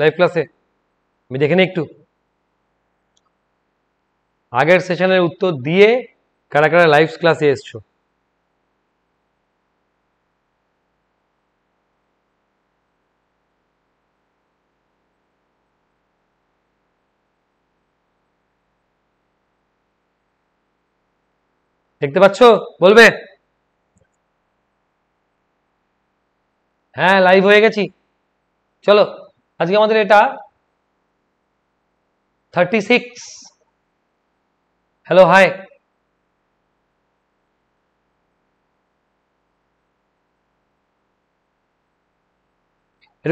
live ক্লাসে আমি দেখে নিই একটু আগের সেশনের উত্তর দিয়ে কারা কারা লাইভ ক্লাসে এসছো দেখতে পাচ্ছ বলবে হ্যাঁ লাইভ হয়ে গেছি চলো আজকে আমাদের এটা থার্টি সিক্স হ্যালো হাই এটা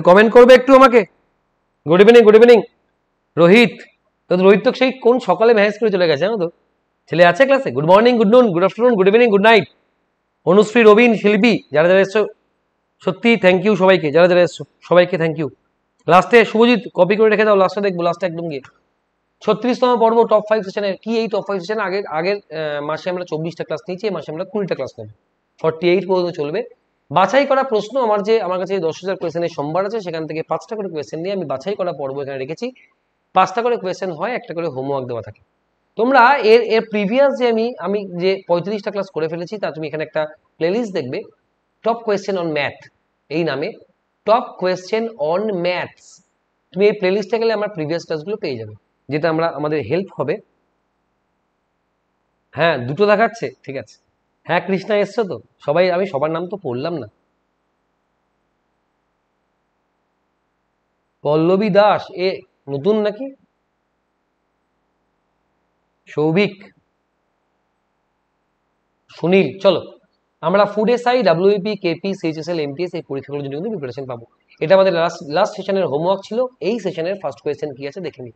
কমেন্ট করবে একটু আমাকে good evening good evening Rohit তো রোহিত তো সেই কোন সকালে ম্যানেজ করে চলে গেছে জানো তো ছেলে আছে ক্লাসে good morning good noon good afternoon good evening good night Anushree Robin Shilpi যারা যারা এসছো সত্যি থ্যাংক ইউ সবাইকে যারা যারা এসছো সবাইকে থ্যাংক ইউ লাস্টে শুভজিৎ কপি করে রেখে দাও লাস্টে দেখবো লাস্টে একদম গিয়ে ছত্রিশতম পর্ব টপ ফাইভ সেশনের কি এই টপ ফাইভ সেশন আগের আগের মাসে আমরা চব্বিশটা ক্লাস নিয়েছি এই মাসে আমরা কুড়িটা ক্লাস নেব ফর্টি এইট পর্যন্ত চলবে বাছাই করা প্রশ্ন আমার যে আমার কাছে দশ হাজার কোয়েশনের সোমবার আছে সেখান থেকে পাঁচটা করে কোয়েশ্চেন নিয়ে আমি বাছাই করা পর্ব এখানে রেখেছি পাঁচটা করে কোয়েশ্চেন হয় একটা করে হোমওয়ার্ক দেওয়া থাকে তোমরা এর এর প্রিভিয়াস যে আমি আমি যে পঁয়ত্রিশটা ক্লাস করে ফেলেছি তা তুমি এখানে একটা প্লেলিস্ট দেখবে টপ কোয়েশ্চেন অন ম্যাথ এই নামে টপ কোয়েশ্চেন অন ম্যাথস তুমি এই প্লেলিস্টে গেলে আমার প্রিভিয়াস ক্লাসগুলো পেয়ে যাবে যেটা আমরা আমাদের হেল্প হবে হ্যাঁ দুটো দেখাচ্ছে ঠিক আছে হ্যাঁ কৃষ্ণা এসছো তো সবাই আমি সবার নাম তো পড়লাম না পল্লবী দাস এ নতুন নাকি সৌভিক সুনীল চলো আমরা food SI WP KP CHSL MPS এই পরীক্ষাগুলোর জন্য কিন্তু প্রিপারেশন পাবো এটা আমাদের লাস্ট লাস্ট সেশনের হোমওয়ার্ক ছিল এই সেশনের ফার্স্ট কোয়েশ্চেন কি আছে দেখে নিই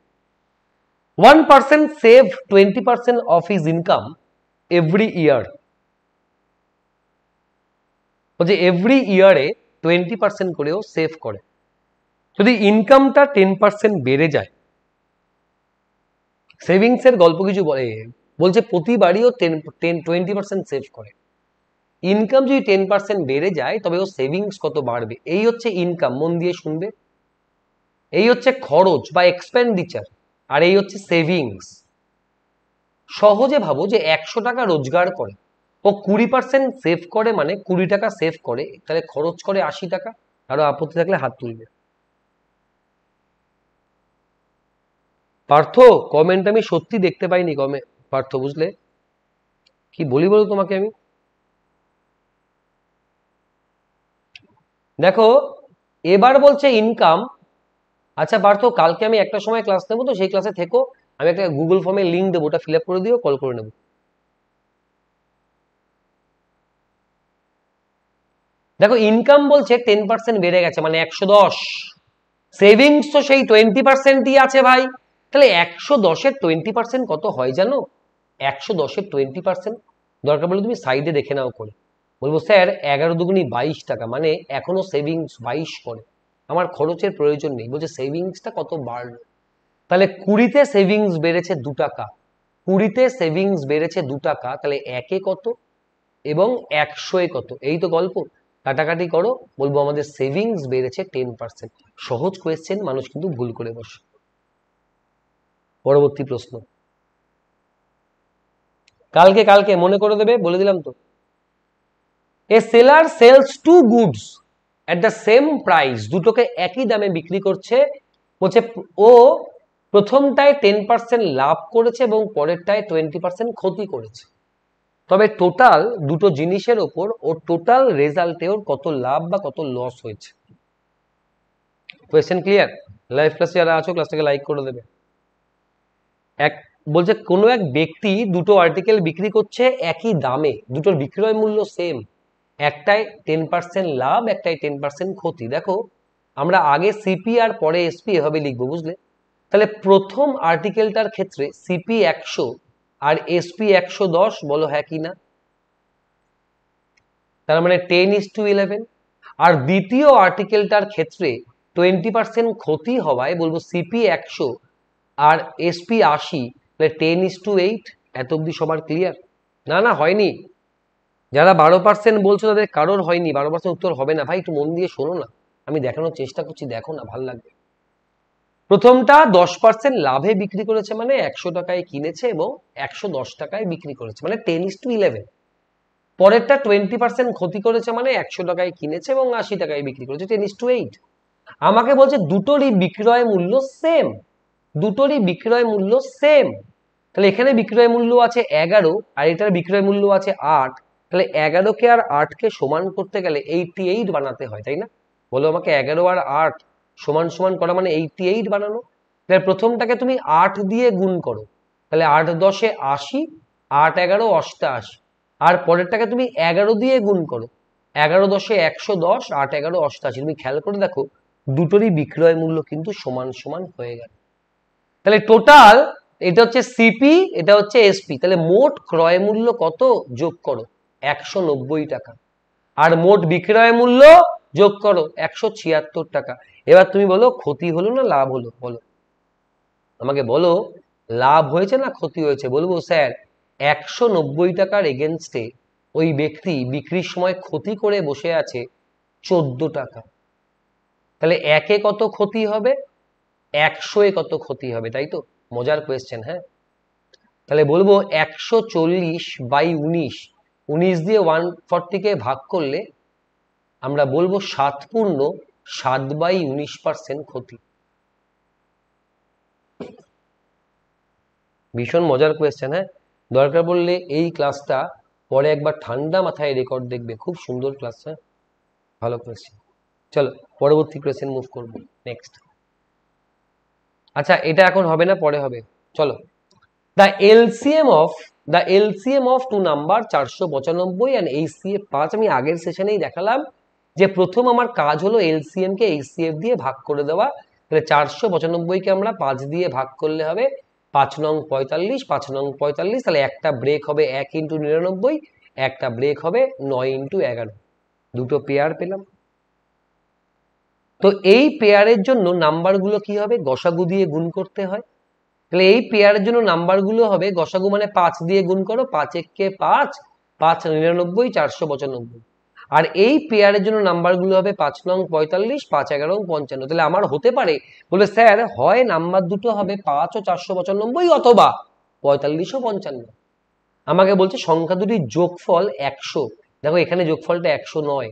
one percent save twenty percent of his income every year বলছে এভরি ইয়ারে টোয়েন্টি পার্সেন্ট করেও সেভ করে যদি ইনকামটা টেন পার্সেন্ট বেড়ে যায় সেভিংসের গল্প কিছু বলে বলছে প্রতিবারই ও ten ten twenty percent save করে ইনকাম যদি টেন পার্সেন্ট বেড়ে যায় তবে ও সেভিংস কত বাড়বে এই হচ্ছে ইনকাম মন দিয়ে শুনবে এই হচ্ছে খরচ বা এক্সপেন্ডিচার আর এই হচ্ছে সেভিংস সহজে ভাবো যে একশো টাকা রোজগার করে ও কুড়ি পার্সেন্ট সেভ করে মানে কুড়ি টাকা সেভ করে তাহলে খরচ করে আশি টাকা আরো আপত্তি থাকলে হাত তুলবে পার্থ কমেন্ট আমি সত্যি দেখতে পাইনি কমে পার্থ বুঝলে কি বলি বলো তোমাকে আমি দেখো এবার বলছে ইনকাম আচ্ছা পার্থ কালকে আমি একটা সময় ক্লাস নেবো তো সেই ক্লাসে থেকো আমি একটা গুগল ফর্মে লিঙ্ক দেবো ওটা ফিল আপ করে দিও কল করে নেবো দেখো ইনকাম বলছে টেন পার্সেন্ট বেড়ে গেছে মানে একশো দশ সেভিংস তো সেই টোয়েন্টি পার্সেন্টই আছে ভাই তাহলে একশো দশের টোয়েন্টি পার্সেন্ট কত হয় জানো একশো দশের টোয়েন্টি পার্সেন্ট দরকার বলে তুমি সাইডে দেখে নাও করে বলবো স্যার এগারো দুগুনি বাইশ টাকা মানে এখনো সেভিংস বাইশ করে আমার খরচের প্রয়োজন নেই বলছে সেভিংসটা কত বাড়লো তাহলে কুড়িতে সেভিংস বেড়েছে দু টাকা কুড়িতে সেভিংস বেড়েছে দু টাকা তাহলে একে কত এবং একশোয় কত এই তো গল্প কাটাকাটি করো বলবো আমাদের সেভিংস বেড়েছে টেন পার্সেন্ট সহজ কোয়েশ্চেন মানুষ কিন্তু ভুল করে বসে পরবর্তী প্রশ্ন কালকে কালকে মনে করে দেবে বলে দিলাম তো a seller sells two goods at the same price দুটোকে একই দামে বিক্রি করছে বলছে ও প্রথমটায় টেন পার্সেন্ট লাভ করেছে এবং পরেরটায় টোয়েন্টি পার্সেন্ট ক্ষতি করেছে তবে টোটাল দুটো জিনিসের ওপর ওর টোটাল রেজাল্টে ওর কত লাভ বা কত লস হয়েছে কোয়েশ্চেন ক্লিয়ার লাইভ ক্লাসে যারা আছো ক্লাসটাকে লাইক করে দেবে এক বলছে কোনো এক ব্যক্তি দুটো আর্টিকেল বিক্রি করছে একই দামে দুটোর বিক্রয় মূল্য সেম একটাই টেন পার্সেন্ট লাভ একটাই টেন পার্সেন্ট ক্ষতি দেখো আমরা আগে সিপি আর পরে এসপি এভাবে লিখবো বুঝলে তাহলে প্রথম আর্টিকেলটার ক্ষেত্রে সিপি একশো আর এসপি একশো দশ বলো হ্যাঁ কি না তার মানে টেন ইস টু ইলেভেন আর দ্বিতীয় আর্টিকেলটার ক্ষেত্রে টোয়েন্টি পার্সেন্ট ক্ষতি হওয়ায় বলবো সিপি একশো আর এসপি আশি তাহলে টেন ইস টু এইট এত অব্দি সবার ক্লিয়ার না না হয়নি যারা বারো পার্সেন্ট বলছো তাদের কারোর হয়নি বারো পার্সেন্ট উত্তর হবে না ভাই একটু মন দিয়ে শোনো না আমি দেখানোর চেষ্টা করছি দেখো না ভাল লাগবে প্রথমটা দশ পার্সেন্ট লাভে বিক্রি করেছে মানে একশো টাকায় কিনেছে এবং একশো দশ টাকায় বিক্রি করেছে মানে টেন ইস টু ইলেভেন পরেরটা টোয়েন্টি পার্সেন্ট ক্ষতি করেছে মানে একশো টাকায় কিনেছে এবং আশি টাকায় বিক্রি করেছে টেন ইস টু এইট আমাকে বলছে দুটোরই বিক্রয় মূল্য সেম দুটোরই বিক্রয় মূল্য সেম তাহলে এখানে বিক্রয় মূল্য আছে এগারো আর এটার বিক্রয় মূল্য আছে আট তাহলে এগারোকে আর আটকে সমান করতে গেলে এইটি এইট বানাতে হয় তাই না বলো আমাকে এগারো আর আট সমান সমান করা মানে এইটি এইট বানানো তাহলে প্রথমটাকে তুমি আট দিয়ে গুণ করো তাহলে আট দশে আশি আট এগারো অষ্টাশি আর পরেরটাকে তুমি এগারো দিয়ে গুণ করো এগারো দশে একশো দশ আট এগারো অষ্টাশি তুমি খেয়াল করে দেখো দুটোরই বিক্রয় মূল্য কিন্তু সমান সমান হয়ে গেল তাহলে টোটাল এটা হচ্ছে সিপি এটা হচ্ছে এসপি তাহলে মোট ক্রয় মূল্য কত যোগ করো একশো টাকা আর মোট বিক্রয় মূল্য যোগ করো একশো ছিয়াত্তর টাকা এবার তুমি বলো ক্ষতি হলো না লাভ হলো বলো আমাকে বলো লাভ হয়েছে না ক্ষতি হয়েছে বলবো স্যার একশো নব্বই টাকার এগেনস্টে ওই ব্যক্তি বিক্রির সময় ক্ষতি করে বসে আছে চোদ্দ টাকা তাহলে একে কত ক্ষতি হবে একশো এ কত ক্ষতি হবে তাই তো মজার কোয়েশ্চেন হ্যাঁ তাহলে বলবো একশো চল্লিশ বাই উনিশ উনিশ দিয়ে ওয়ান ফর্টিকে ভাগ করলে আমরা বলবো সাত পূর্ণ সাত বাই উনিশ পার্সেন্ট ক্ষতি ভীষণ মজার কোয়েশ্চেন হ্যাঁ দরকার পড়লে এই ক্লাসটা পরে একবার ঠান্ডা মাথায় রেকর্ড দেখবে খুব সুন্দর ক্লাস হ্যাঁ ভালো কোয়েশ্চেন চলো পরবর্তী কোয়েশ্চেন মুভ করবো নেক্সট আচ্ছা এটা এখন হবে না পরে হবে চলো the LCM of the LCM of two number চারশো পঁচানব্বই অ্যান্ড এফ পাঁচ আমি আগের সেশনেই দেখালাম যে প্রথম আমার কাজ হলো এলসিএমকে এফ দিয়ে ভাগ করে দেওয়া তাহলে চারশো পঁচানব্বইকে আমরা পাঁচ দিয়ে ভাগ করলে হবে পাঁচ নং পঁয়তাল্লিশ পাঁচ নং পঁয়তাল্লিশ তাহলে একটা ব্রেক হবে এক ইন্টু নিরানব্বই একটা ব্রেক হবে নয় ইন্টু এগারো দুটো পেয়ার পেলাম তো এই পেয়ারের জন্য নাম্বারগুলো কি হবে গসাগু দিয়ে গুণ করতে হয় তাহলে এই পেয়ারের জন্য নাম্বারগুলো হবে গসাগু মানে পাঁচ দিয়ে গুণ করো পাঁচ এককে পাঁচ পাঁচ নিরানব্বই চারশো পঁচানব্বই আর এই পেয়ারের জন্য নাম্বারগুলো হবে পাঁচ নং পঁয়তাল্লিশ পাঁচ এগারো পঞ্চান্ন তাহলে আমার হতে পারে বলে স্যার হয় নাম্বার দুটো হবে পাঁচ ও চারশো পঁচানব্বই অথবা পঁয়তাল্লিশ ও পঞ্চান্ন আমাকে বলছে সংখ্যা দুটি যোগফল একশো দেখো এখানে যোগফলটা একশো নয়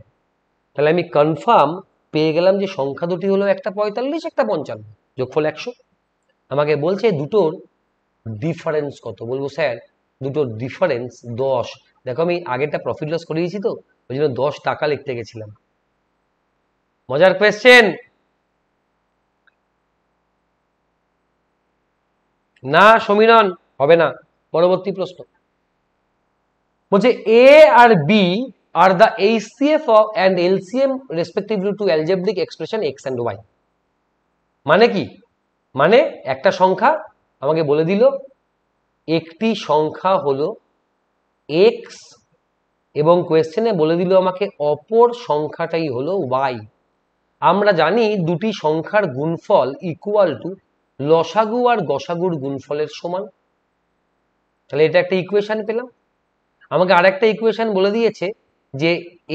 তাহলে আমি কনফার্ম পেয়ে গেলাম যে সংখ্যা দুটি হলো একটা পঁয়তাল্লিশ একটা পঞ্চান্ন যোগফল একশো আমাকে বলছে দুটোর ডিফারেন্স কত বলবো স্যার দুটোর ডিফারেন্স দশ দেখো আমি আগেরটা প্রফিট লস দিয়েছি তো ওই জন্য দশ টাকা লিখতে গেছিলাম মজার কোয়েশ্চেন না সমীরন হবে না পরবর্তী প্রশ্ন বলছে এ আর B are the HCF and LCM respectively two algebraic expression x and y মানে কি মানে একটা সংখ্যা আমাকে বলে দিল একটি সংখ্যা হলো এক্স এবং কোয়েশ্চেনে বলে দিল আমাকে অপর সংখ্যাটাই হলো ওয়াই আমরা জানি দুটি সংখ্যার গুণফল ইকুয়াল টু লসাগু আর গসাগুর গুণফলের সমান তাহলে এটা একটা ইকুয়েশান পেলাম আমাকে আর একটা ইকুয়েশান বলে দিয়েছে যে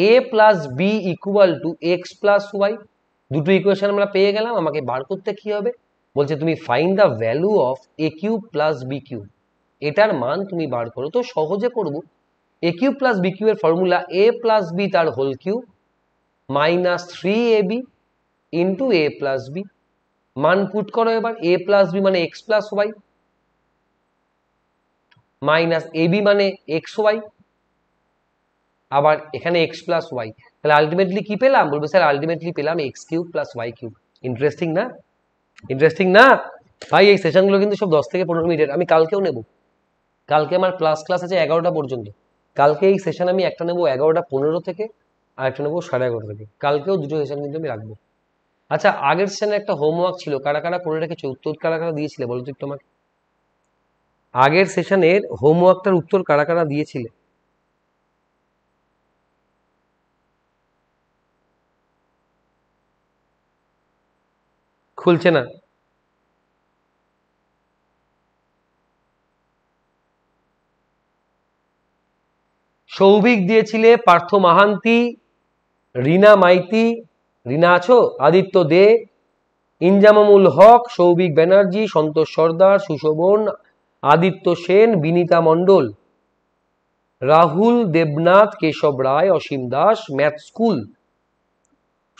a plus b equal to x plus y দুটো ইকুয়েশান আমরা পেয়ে গেলাম আমাকে বার করতে কি হবে বলছে তুমি find the value of a cube plus b cube এটার মান তুমি বার করো তো সহজে করবো এ কিউব প্লাস বি কিউবের ফর্মুলা এ প্লাস বি তার whole cube minus three a b into a plus b মান পুট করো এবার এ প্লাস বি মানে x plus y minus a b মানে এক্স ওয়াই আবার এখানে এক্স প্লাস ওয়াই তাহলে আলটিমেটলি কি পেলাম বলবো স্যার আলটিমেটলি পেলাম x cube plus y cube interesting না ইন্টারেস্টিং না ভাই এই সেশনগুলো কিন্তু সব দশ থেকে পনেরো মিনিটের আমি কালকেও নেব কালকে আমার ক্লাস ক্লাস আছে এগারোটা পর্যন্ত কালকে এই সেশন আমি একটা নেবো এগারোটা পনেরো থেকে আর একটা নেবো সাড়ে এগারোটা থেকে কালকেও দুটো সেশন কিন্তু আমি রাখবো আচ্ছা আগের সেশনে একটা হোমওয়ার্ক ছিল কারা কারা করে রেখেছে উত্তর কারা কারা দিয়েছিলে বলো তুই তোমাকে আগের সেশনের হোমওয়ার্কটার উত্তর কারা কারা দিয়েছিলে খুলছে না সৌভিক দিয়েছিলে পার্থ মাহান্তি রিনা মাইতি রিনা আছো Aditya Dey Inzamamul Haque Souvik Banerjee Santosh Sardar Sushovan Aditya Sen Binita Mondal Rahul Debnath Keshab Roy Asim Das math school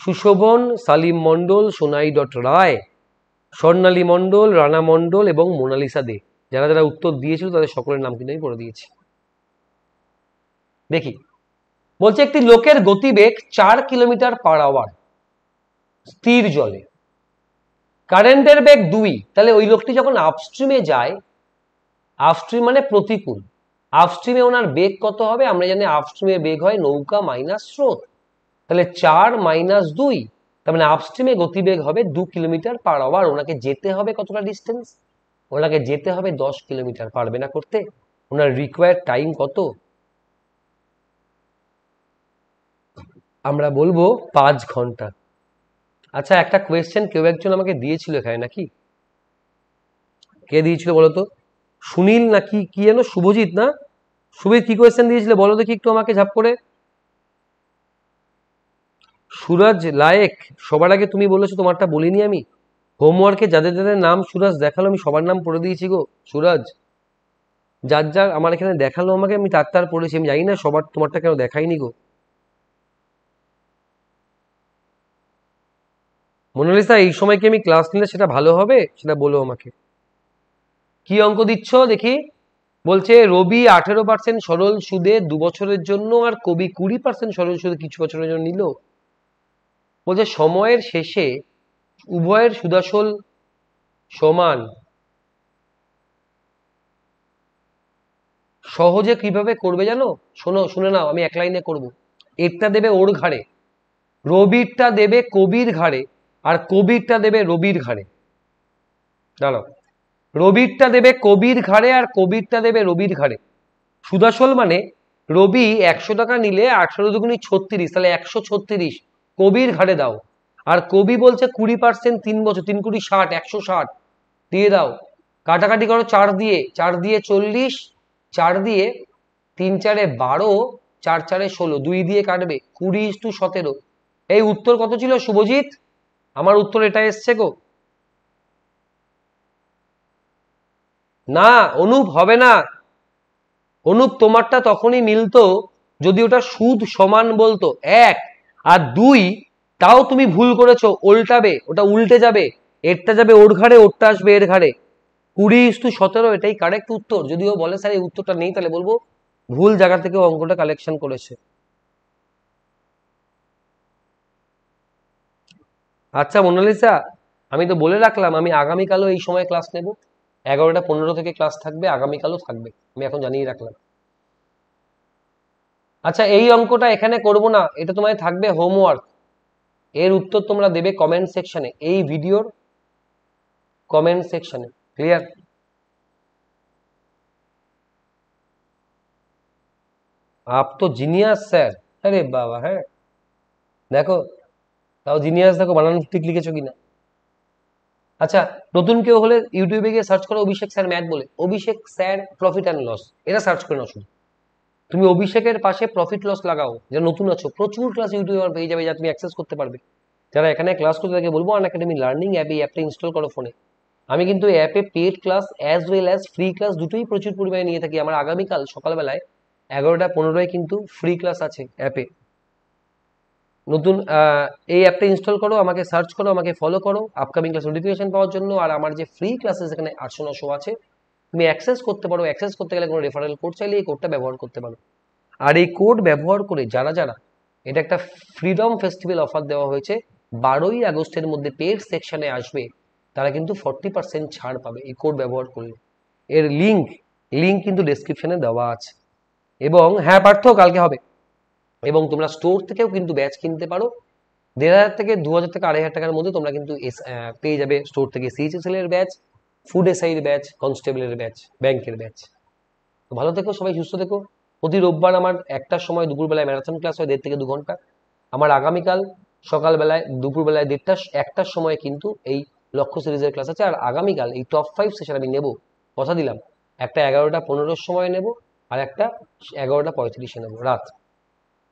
Sushovan Salim Mondal Sonai dot Roy Swarnali Mondal Rana Mondal এবং মোনালিসা দে যারা যারা উত্তর দিয়েছিল তাদের সকলের নাম কিন্তু আমি পড়ে দিয়েছি দেখি বলছে একটি লোকের গতিবেগ চার কিলোমিটার পার আওয়ার স্থির জলে কারেন্টের বেগ দুই তাহলে ওই লোকটি যখন আপস্ট্রিমে যায় আপস্ট্রিম মানে প্রতিকূল আপস্ট্রিমে ওনার বেগ কত হবে আমরা জানি আপস্ট্রিমে বেগ হয় নৌকা মাইনাস স্রোত তাহলে চার মাইনাস দুই তার মানে আপস্ট্রিমে গতিবেগ হবে দু কিলোমিটার পার আওয়ার ওনাকে যেতে হবে কতটা ডিস্টেন্স ওনাকে যেতে হবে দশ কিলোমিটার পারবে না করতে ওনার রিকোয়ার টাইম কত আমরা বলবো পাঁচ ঘন্টা আচ্ছা একটা কোয়েশ্চেন কেউ একজন আমাকে দিয়েছিল এখানে নাকি কে দিয়েছিল বলতো সুনীল নাকি কি যেন শুভজিৎ না শুভজিৎ কি কোয়েশ্চেন দিয়েছিল বলো তো কি একটু আমাকে ঝাপ করে সুরাজ লায়েক সবার আগে তুমি বলেছো তোমারটা বলিনি আমি হোমওয়ার্কে যাদের যাদের নাম সুরাজ দেখালো আমি সবার নাম পড়ে দিয়েছি গো সুরাজ যার যার আমার এখানে দেখালো আমাকে আমি তার তার পড়েছি আমি জানি না সবার তোমারটা কেন দেখাইনি গো মনালিসা এই সময় কি আমি ক্লাস নিলে সেটা ভালো হবে সেটা বলো আমাকে কি অঙ্ক দিচ্ছ দেখি বলছে রবি আঠেরো পার্সেন্ট সরল সুদে দু বছরের জন্য আর কবি কুড়ি পার্সেন্ট সরল সুদে কিছু বছরের জন্য নিল বলছে সময়ের শেষে উভয়ের সুদাসল সমান সহজে কিভাবে করবে জানো শোনো শুনে নাও আমি এক লাইনে করবো এরটা দেবে ওর ঘাড়ে রবিরটা দেবে কবির ঘাড়ে আর কবিরটা দেবে রবির ঘাড়ে দাঁড়াও রবিরটা দেবে কবির ঘাড়ে আর কবিরটা দেবে রবির ঘাড়ে সুদাসল মানে রবি একশো টাকা নিলে আঠারো দুগুনি ছত্রিশ তাহলে একশো ছত্রিশ কবির ঘাটে দাও আর কবি বলছে কুড়ি পার্সেন্ট তিন বছর তিন কুড়ি ষাট একশো ষাট দিয়ে দাও কাটাকাটি করো চার দিয়ে চার দিয়ে চল্লিশ চার দিয়ে তিন চারে বারো চার চারে ষোলো দুই দিয়ে কাটবে কুড়ি টু সতেরো এই উত্তর কত ছিল শুভজিৎ আমার উত্তর এটা এসছে গো না অনুপ হবে না অনুপ তোমারটা তখনই মিলতো যদি ওটা সুদ সমান বলতো এক আর দুই তাও তুমি ভুল করেছো উল্টাবে ওটা উল্টে যাবে এরটা যাবে ওর ঘাড়ে ওরটা আসবে এর ঘাড়ে কুড়ি ইস্তু সতেরো এটাই কারেক্ট উত্তর যদিও বলে স্যার এই উত্তরটা নেই তাহলে বলবো ভুল জায়গা থেকে অঙ্কটা কালেকশন করেছে আচ্ছা মোনালিসা আমি তো বলে রাখলাম আমি আগামীকালও এই সময় ক্লাস নেব এগারোটা পনেরো থেকে ক্লাস থাকবে আগামীকালও থাকবে আমি এখন জানিয়ে রাখলাম আচ্ছা এই অঙ্কটা এখানে করব না এটা তোমায় থাকবে হোমওয়ার্ক এর উত্তর তোমরা দেবে কমেন্ট সেকশনে এই ভিডিওর কমেন্ট সেকশনে ক্লিয়ার আপ তো জিনিয়াস স্যার আরে বাবা হ্যাঁ দেখো তাও জিনিয়াস দেখো বানান ঠিক লিখেছো কিনা আচ্ছা নতুন কেউ হলে ইউটিউবে গিয়ে সার্চ করো অভিষেক স্যার ম্যাথ বলে Abhishek sir profit and loss এটা সার্চ করে নাও শুধু তুমি অভিষেকের পাশে প্রফিট লস লাগাও যে নতুন আছো প্রচুর ক্লাস ইউটিউবে আমার পেয়ে যাবে যা তুমি অ্যাক্সেস করতে পারবে যারা এখানে ক্লাস করতে তাকে বলবো আন একাডেমি লার্নিং অ্যাপ এই অ্যাপটা ইনস্টল করো ফোনে আমি কিন্তু অ্যাপে paid class as well as free class দুটোই প্রচুর পরিমাণে নিয়ে থাকি আমার আগামীকাল সকালবেলায় এগারোটা পনেরোয় কিন্তু ফ্রি ক্লাস আছে অ্যাপে নতুন এই অ্যাপটা ইনস্টল করো আমাকে সার্চ করো আমাকে ফলো করো আপকামিং ক্লাস নোটিফিকেশন পাওয়ার জন্য আর আমার যে ফ্রি ক্লাসেস এখানে আটশো নশো আছে তুমি অ্যাক্সেস করতে পারো অ্যাক্সেস করতে গেলে কোনো রেফারেল কোড চাইলে এই কোডটা ব্যবহার করতে পারো আর এই কোড ব্যবহার করে যারা যারা এটা একটা ফ্রিডম ফেস্টিভ্যাল অফার দেওয়া হয়েছে বারোই আগস্টের মধ্যে পেড সেকশনে আসবে তারা কিন্তু ফর্টি পার্সেন্ট ছাড় পাবে এই কোড ব্যবহার করলে এর লিঙ্ক লিঙ্ক কিন্তু ডেসক্রিপশানে দেওয়া আছে এবং হ্যাঁ পার্থ কালকে হবে এবং তোমরা স্টোর থেকেও কিন্তু ব্যাচ কিনতে পারো দেড় হাজার থেকে দু হাজার থেকে আড়াই হাজার টাকার মধ্যে তোমরা কিন্তু পেয়ে যাবে স্টোর থেকে সিএচএসএল এর ব্যাচ ফুড এসআইয়ের ব্যাচ কনস্টেবলের ব্যাচ ব্যাংকের ব্যাচ তো ভালো থেকো সবাই সুস্থ থেকো প্রতি রোববার আমার একটার সময় দুপুরবেলায় ম্যারাথন ক্লাস হয় দেড় থেকে দু ঘন্টা আমার আগামীকাল সকালবেলায় দুপুরবেলায় দেড়টা একটার সময় কিন্তু এই লক্ষ্য সিরিজের ক্লাস আছে আর আগামীকাল এই টপ ফাইভ সেশন আমি নেব কথা দিলাম একটা এগারোটা পনেরোর সময় নেব আর একটা এগারোটা পঁয়ত্রিশে নেব রাত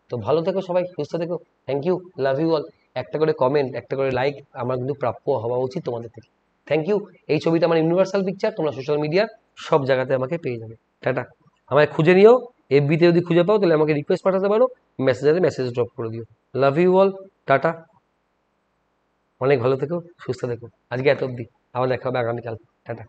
তো ভালো থেকো সবাই সুস্থ থেকো thank you love you all একটা করে কমেন্ট একটা করে লাইক আমার কিন্তু প্রাপ্য হওয়া উচিত তোমাদের থেকে থ্যাংক ইউ এই ছবিটা আমার ইউনিভার্সাল পিকচার তোমরা সোশ্যাল মিডিয়ার সব জায়গাতে আমাকে পেয়ে যাবে টাটা আমায় খুঁজে নিও এফবিতে যদি খুঁজে পাও তাহলে আমাকে রিকোয়েস্ট পাঠাতে পারো মেসেজারে মেসেজ ড্রপ করে দিও লাভ ইউ অল টাটা অনেক ভালো থেকো সুস্থ থেকো আজকে এত অবধি আবার দেখা হবে আগামীকাল টাটা